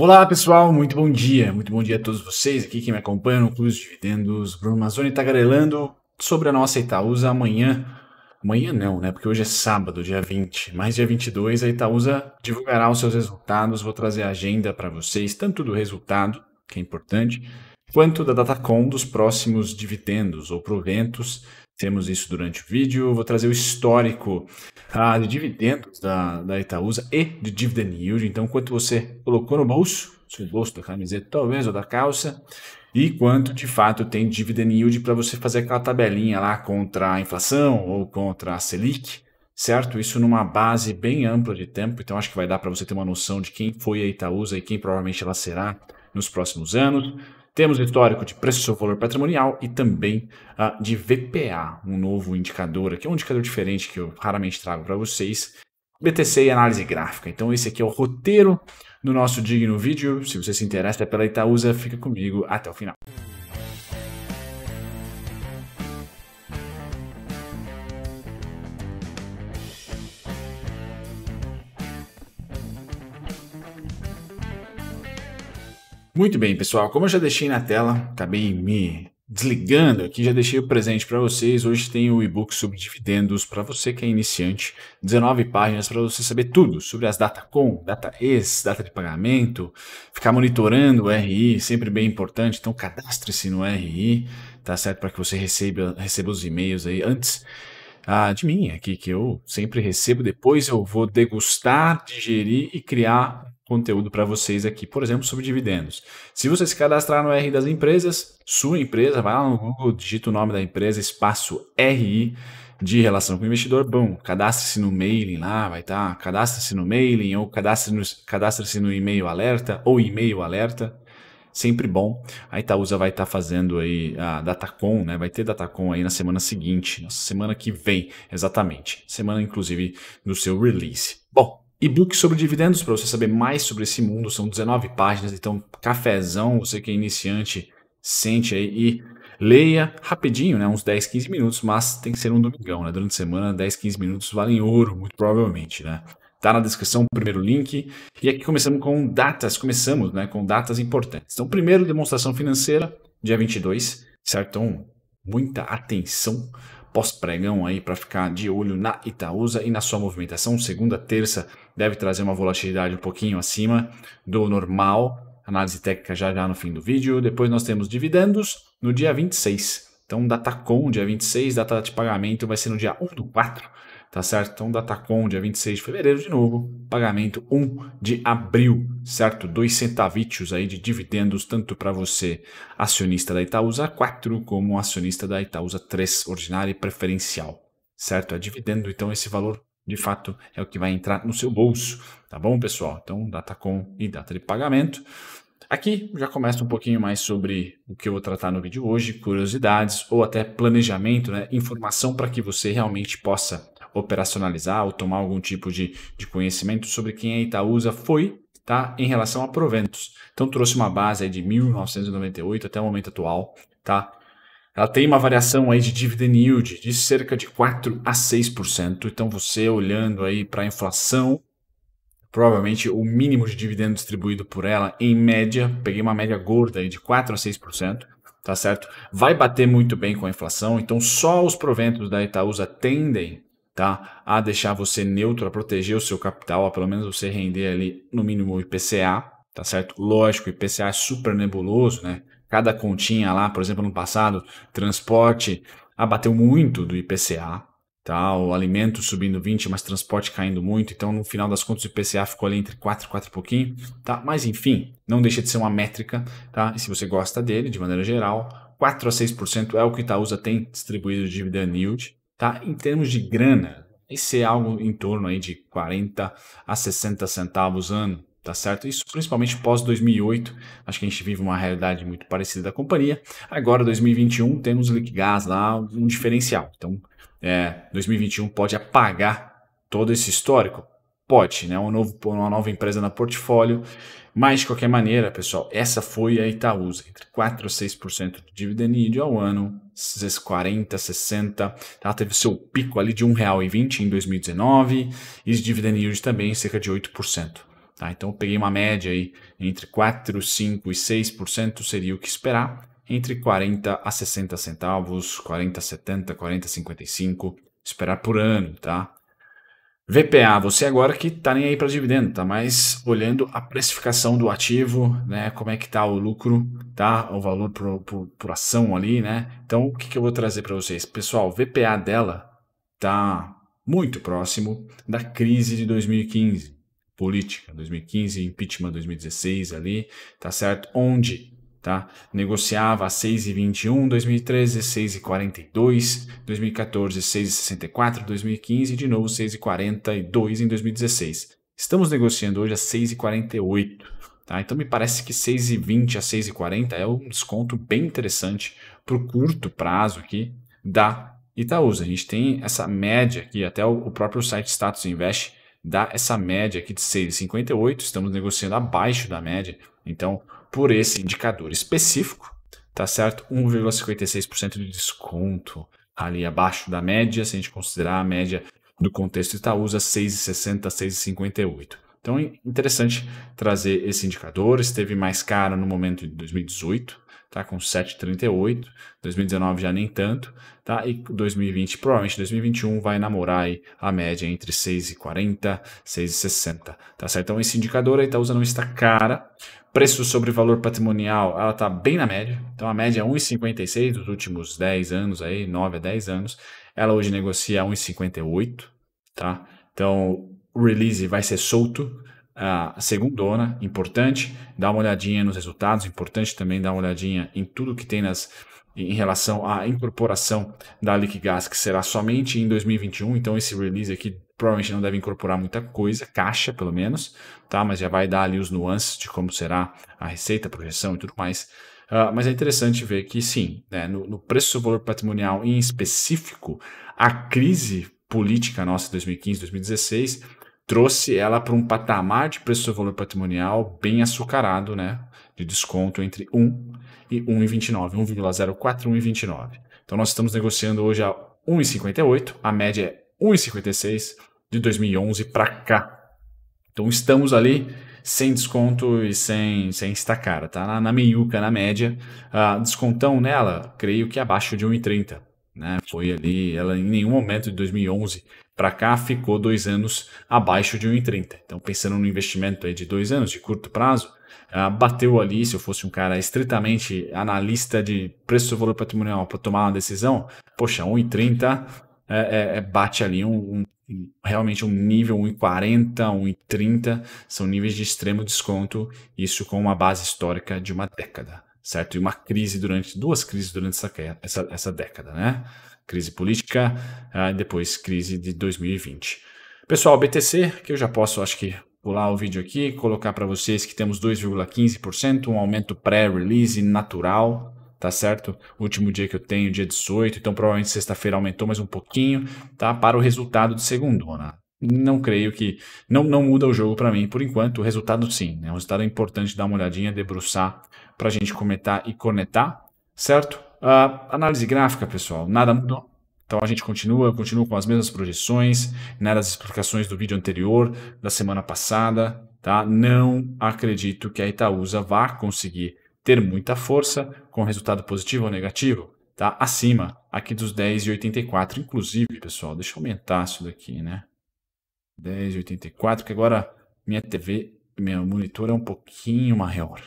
Olá pessoal, muito bom dia, muito bom dia a todos vocês aqui que me acompanham no Clube de Dividendos. Bruno Mazzoni tagarelando tá sobre a nossa Itaúsa amanhã. Amanhã não, né? Porque hoje é sábado, dia 20, mas dia 22 a Itaúsa divulgará os seus resultados. Vou trazer a agenda para vocês, tanto do resultado, que é importante, quanto da data com dos próximos dividendos ou proventos temos isso durante o vídeo. Vou trazer o histórico ah, de dividendos da, da Itaúsa e de dividend yield. Então, quanto você colocou no bolso, seu bolso da camiseta talvez ou da calça, e quanto de fato tem dividend yield para você fazer aquela tabelinha lá contra a inflação ou contra a Selic, certo? Isso numa base bem ampla de tempo, então acho que vai dar para você ter uma noção de quem foi a Itaúsa e quem provavelmente ela será nos próximos anos. Temos histórico de preço sobre valor patrimonial e também uh, de VPA, um novo indicador aqui, um indicador diferente que eu raramente trago para vocês. BTC e análise gráfica. Então, esse aqui é o roteiro do nosso Digno Vídeo. Se você se interessa pela Itaúsa, fica comigo até o final. Muito bem, pessoal, como eu já deixei na tela, acabei me desligando aqui, já deixei o presente para vocês. Hoje tem o e-book sobre dividendos para você que é iniciante, 19 páginas para você saber tudo sobre as data com, data ex, data de pagamento, ficar monitorando o RI, sempre bem importante. Então cadastre-se no RI, tá certo? Para que você receba, receba os e-mails aí antes ah, de mim aqui, que eu sempre recebo. Depois eu vou degustar, digerir e criar conteúdo para vocês aqui, por exemplo, sobre dividendos. Se você se cadastrar no R das empresas, sua empresa, vai lá no Google, digita o nome da empresa, espaço RI de relação com o investidor, bom, cadastre-se no mailing lá, vai estar, tá, cadastre-se no mailing ou cadastre-se no, cadastre no e-mail alerta ou e-mail alerta, sempre bom. A Itaúsa vai estar tá fazendo aí a Datacom, né? Vai ter Datacom aí na semana seguinte, na semana que vem, exatamente. Semana, inclusive, do seu release. Bom, e-book sobre dividendos para você saber mais sobre esse mundo. São 19 páginas, então cafezão, você que é iniciante, sente aí e leia rapidinho, né, uns 10, 15 minutos, mas tem que ser um domingão, né? Durante a semana, 10, 15 minutos valem ouro, muito provavelmente, né? Tá na descrição o primeiro link. E aqui começamos com datas, começamos, né, com datas importantes. Então, primeiro demonstração financeira, dia 22, certo? Então, muita atenção pós-pregão aí para ficar de olho na Itaúsa e na sua movimentação. Segunda, terça deve trazer uma volatilidade um pouquinho acima do normal. Análise técnica já já no fim do vídeo. Depois nós temos dividendos no dia 26. Então, data com, dia 26, data de pagamento vai ser no dia 1 do 4 tá certo? Então, Datacom, dia 26 de fevereiro, de novo, pagamento 1 de abril, certo? Dois centavítios aí de dividendos, tanto para você, acionista da Itaúsa 4, como acionista da Itaúsa 3, ordinária e preferencial, certo? É dividendo, então, esse valor, de fato, é o que vai entrar no seu bolso, tá bom, pessoal? Então, Datacom e data de pagamento. Aqui já começa um pouquinho mais sobre o que eu vou tratar no vídeo hoje, curiosidades ou até planejamento, né? informação para que você realmente possa operacionalizar ou tomar algum tipo de, de conhecimento sobre quem é Itaúsa foi tá, em relação a proventos. Então trouxe uma base aí de 1998 até o momento atual. Tá? Ela tem uma variação aí de dividend yield de cerca de 4 a 6%. Então você olhando aí para a inflação, provavelmente o mínimo de dividendo distribuído por ela em média, peguei uma média gorda aí de 4 a 6%, tá certo? Vai bater muito bem com a inflação, então só os proventos da Itaúsa tendem tá? a deixar você neutro, a proteger o seu capital, a pelo menos você render ali no mínimo o IPCA, tá certo? Lógico, o IPCA é super nebuloso, né? Cada continha lá, por exemplo, no passado, transporte abateu muito do IPCA, tá? O alimento subindo 20, mas transporte caindo muito, então no final das contas o IPCA ficou ali entre 4 e 4 e pouquinho, tá? Mas enfim, não deixa de ser uma métrica, tá? E se você gosta dele, de maneira geral, 4 a 6% é o que Itaúsa tem distribuído de dividend yield, Tá? Em termos de grana, esse é algo em torno aí de 40 a 60 centavos ano, tá certo? Isso principalmente pós 2008, acho que a gente vive uma realidade muito parecida da companhia. Agora 2021 temos Liquigás lá, um diferencial. Então, é, 2021 pode apagar todo esse histórico, pote, né? Um novo, uma nova empresa no portfólio. Mas, de qualquer maneira, pessoal, essa foi a Itaúsa, entre 4% e 6% de dividend yield ao ano, 40, 60. Ela teve seu pico ali de R$1,20 em 2019 e de dividend yield também cerca de 8%. Tá? Então, eu peguei uma média aí entre 4, 5 e 6% seria o que esperar, entre 40 a 60 centavos, 40, 70, 40, 55, esperar por ano, tá? VPA, você agora que está nem aí para dividendo, tá mais olhando a precificação do ativo, né? Como é que tá o lucro, tá? O valor por, por, por ação ali, né? Então, o que, que eu vou trazer para vocês? Pessoal, o VPA dela tá muito próximo da crise de 2015, política, 2015, impeachment 2016 ali, tá certo? Onde tá? Negociava a 6,21, 2013, 6,42, 2014, 6,64, 2015 e de novo 6,42 em 2016. Estamos negociando hoje a 6,48, tá? Então me parece que 6,20 a 6,40 é um desconto bem interessante para o curto prazo aqui da Itaúsa. A gente tem essa média aqui, até o próprio site Status Invest dá essa média aqui de 6,58, estamos negociando abaixo da média, então por esse indicador específico, tá certo? 1,56% de desconto ali abaixo da média, se a gente considerar a média do contexto Itaúsa, 6,60, 6,58. Então, é interessante trazer esse indicador. Esteve mais caro no momento de 2018, tá? Com 7,38. 2019 já nem tanto, tá? E 2020, provavelmente 2021 vai namorar aí a média entre 6,40 e 6,60, tá certo? Então, esse indicador aí Itaúsa não está cara, Preço sobre valor patrimonial, ela está bem na média. Então a média é 1,56 dos últimos 10 anos aí, 9 a 10 anos. Ela hoje negocia 1,58, tá? Então o release vai ser solto. A segundona, importante, dá uma olhadinha nos resultados, importante também dar uma olhadinha em tudo que tem nas, em relação à incorporação da Liquigás, que será somente em 2021. Então, esse release aqui provavelmente não deve incorporar muita coisa, caixa pelo menos, tá? Mas já vai dar ali os nuances de como será a receita, a projeção e tudo mais. Uh, mas é interessante ver que sim, né, no, no preço do valor patrimonial em específico, a crise política nossa de 2015, 2016 trouxe ela para um patamar de preço do valor patrimonial bem açucarado, né? De desconto entre 1 e 1,29, 1,04 e 1,29. Então nós estamos negociando hoje a 1,58, a média é 1,56 de 2011 para cá. Então estamos ali sem desconto e sem, sem estacara, tá? Na, na meiuca, na média, uh, descontão nela, creio que abaixo de 1,30. Né? Foi ali, ela em nenhum momento de 2011 para cá ficou dois anos abaixo de 1,30. Então, pensando no investimento aí de dois anos, de curto prazo, uh, bateu ali. Se eu fosse um cara estritamente analista de preço-valor patrimonial para tomar uma decisão, poxa, 1,30 é, é, é, bate ali um, um, realmente um nível 1,40, 1,30, são níveis de extremo desconto, isso com uma base histórica de uma década, certo? E uma crise durante, duas crises durante essa, essa, essa década, né? Crise política, uh, depois crise de 2020. Pessoal, BTC, que eu já posso, acho que pular o vídeo aqui, colocar para vocês que temos 2,15%, um aumento pré-release natural, tá certo? último dia que eu tenho, dia 18, então provavelmente sexta-feira aumentou mais um pouquinho, tá? Para o resultado de segundona. Não creio que. Não, não muda o jogo para mim por enquanto. O resultado sim. Né? O resultado é importante dar uma olhadinha, debruçar para a gente comentar e conectar, certo? Uh, análise gráfica, pessoal, nada mudou. Então a gente continua, continua com as mesmas projeções, né, das explicações do vídeo anterior, da semana passada, tá? Não acredito que a Itaúsa vá conseguir ter muita força, com resultado positivo ou negativo, tá? Acima aqui dos 10,84. Inclusive, pessoal, deixa eu aumentar isso daqui, né? 10,84, que agora minha TV, meu monitor é um pouquinho maior.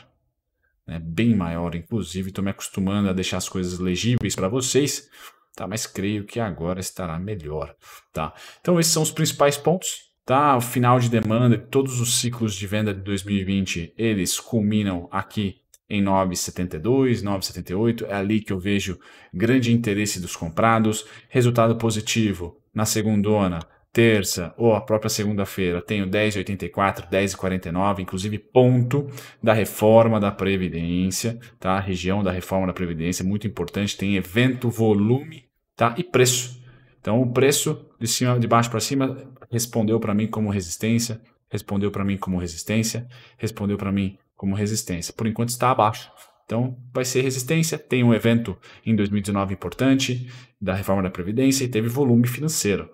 Né? Bem maior, inclusive. Estou me acostumando a deixar as coisas legíveis para vocês, tá? Mas creio que agora estará melhor, tá? Então, esses são os principais pontos tá? O final de demanda, todos os ciclos de venda de 2020, eles culminam aqui em 9,72, 9,78, é ali que eu vejo grande interesse dos comprados, resultado positivo na segunda-feira terça ou a própria segunda-feira, tenho 10,84, 10,49, inclusive ponto da reforma da previdência, tá? região da reforma da previdência muito importante, tem evento, volume, tá? E preço. Então o preço de cima de baixo para cima respondeu para mim como resistência, respondeu para mim como resistência, respondeu para mim como resistência. Por enquanto está abaixo. Então vai ser resistência. Tem um evento em 2019 importante da reforma da Previdência e teve volume financeiro.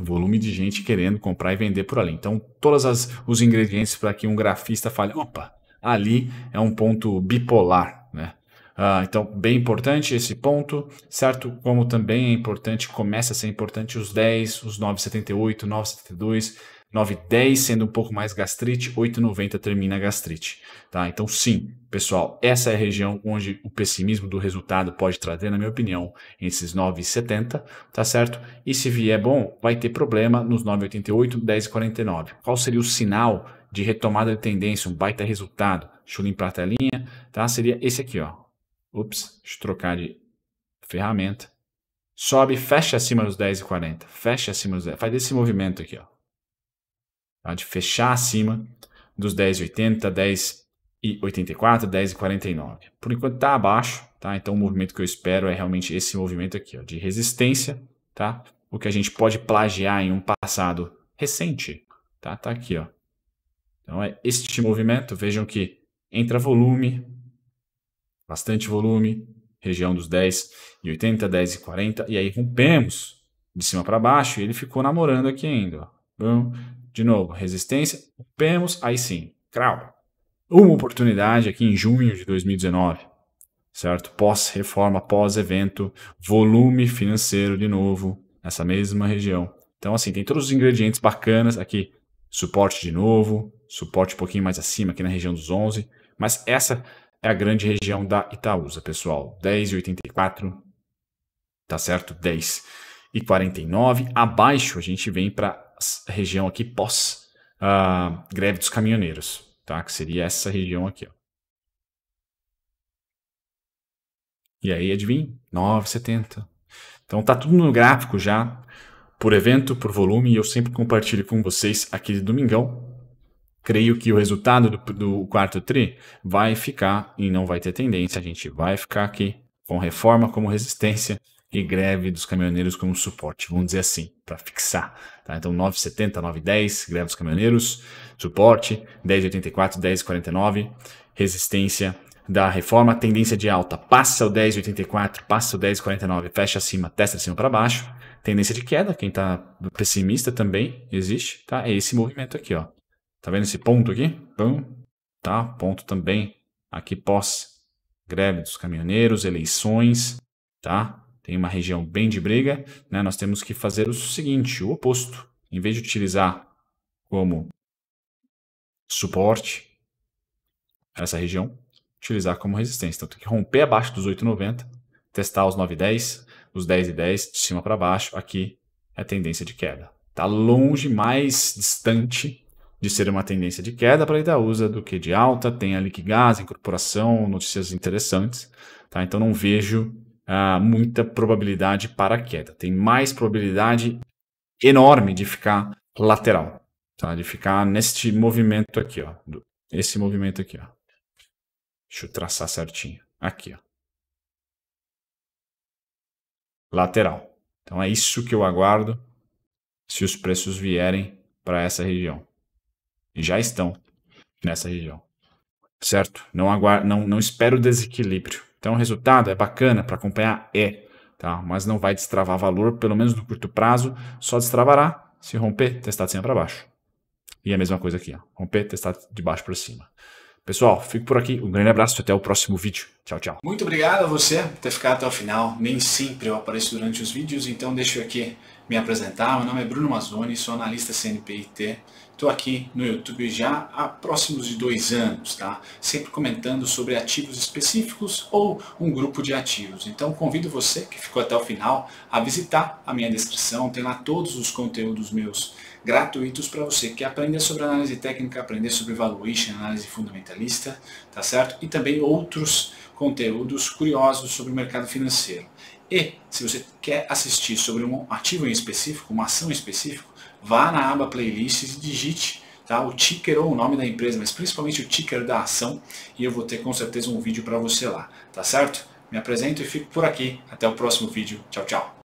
Volume de gente querendo comprar e vender por ali. Então, todos os ingredientes para que um grafista fale: opa, ali é um ponto bipolar. Né? Uh, então, bem importante esse ponto, certo? Como também é importante, começa a ser importante os 10, os 9,78, 9,72 9,10 sendo um pouco mais gastrite, 8,90 termina gastrite. Tá? Então, sim, pessoal, essa é a região onde o pessimismo do resultado pode trazer, na minha opinião, esses 9,70, tá certo? E se vier bom, vai ter problema nos 9,88, 10,49. Qual seria o sinal de retomada de tendência, um baita resultado? Deixa eu limpar a telinha, tá? Seria esse aqui, ó. Ups, deixa eu trocar de ferramenta. Sobe, fecha acima dos 10,40. Fecha acima dos 10. Faz esse movimento aqui, ó tá? de fechar acima dos 10,80, 10,84, 10,49. Por enquanto está abaixo, tá? então o movimento que eu espero é realmente esse movimento aqui, ó, de resistência, tá? o que a gente pode plagiar em um passado recente. Tá, tá aqui, ó. Então é este movimento, vejam que entra volume, bastante volume, região dos 10,80, 10,40, e aí rompemos de cima para baixo e ele ficou namorando aqui ainda. Ó de novo, resistência, o PEMOS, aí sim, crau. Uma oportunidade aqui em junho de 2019, certo? Pós-reforma, pós-evento, volume financeiro de novo, nessa mesma região. Então, assim, tem todos os ingredientes bacanas aqui. Suporte de novo, suporte um pouquinho mais acima, aqui na região dos 11. Mas essa é a grande região da Itaúsa, pessoal. 10,84, tá certo? 10,49. e Abaixo a gente vem para região aqui pós a ah, greve dos caminhoneiros, tá? Que seria essa região aqui, ó. E aí, adivinha? 9,70. Então tá tudo no gráfico já, por evento, por volume, e eu sempre compartilho com vocês aqui de domingão. Creio que o resultado do, do quarto TRI vai ficar e não vai ter tendência, a gente vai ficar aqui com reforma como resistência e greve dos caminhoneiros como suporte, vamos dizer assim, para fixar. Tá? Então 9,70, 9,10, greve dos caminhoneiros, suporte, 10,84, 10,49, resistência da reforma, tendência de alta, passa o 10,84, passa o 10,49, fecha acima, testa acima para baixo, tendência de queda, quem está pessimista também existe, tá? É esse movimento aqui, ó. Tá vendo esse ponto aqui? tá? Ponto também aqui pós greve dos caminhoneiros, eleições, tá? tem uma região bem de briga, né, nós temos que fazer o seguinte, o oposto. Em vez de utilizar como suporte essa região, utilizar como resistência. Então tem que romper abaixo dos 8,90, testar os 9,10, os 10,10 de cima para baixo. Aqui é tendência de queda. Está longe, mais distante de ser uma tendência de queda para a Itaúsa do que de alta. Tem a Liquigás, incorporação, notícias interessantes. Tá? Então não vejo ah, muita probabilidade para queda. Tem mais probabilidade enorme de ficar lateral, tá? De ficar neste movimento aqui, ó. Esse movimento aqui, ó. Deixa eu traçar certinho. Aqui, ó. Lateral. Então é isso que eu aguardo se os preços vierem para essa região. E já estão nessa região. Certo? Não, aguardo, não, não espero desequilíbrio. Então, o resultado é bacana para acompanhar? É, tá? mas não vai destravar valor, pelo menos no curto prazo, só destravará se romper, testar de cima para baixo. E a mesma coisa aqui, ó. romper, testar de baixo para cima. Pessoal, fico por aqui. Um grande abraço e até o próximo vídeo. Tchau, tchau. Muito obrigado a você por ter ficado até o final. Nem sempre eu apareço durante os vídeos, então deixo aqui me apresentar. Meu nome é Bruno Mazzoni, sou analista CNPIT. Estou aqui no YouTube já há próximos de dois anos, tá? Sempre comentando sobre ativos específicos ou um grupo de ativos. Então convido você que ficou até o final a visitar a minha descrição. Tem lá todos os conteúdos meus gratuitos para você que aprender sobre análise técnica, aprender sobre valuation, análise fundamentalista, tá certo? E também outros conteúdos curiosos sobre o mercado financeiro. E, se você quer assistir sobre um ativo em específico, uma ação em específico, vá na aba playlists e digite tá, o ticker ou o nome da empresa, mas principalmente o ticker da ação, e eu vou ter com certeza um vídeo para você lá, tá certo? Me apresento e fico por aqui. Até o próximo vídeo. Tchau, tchau.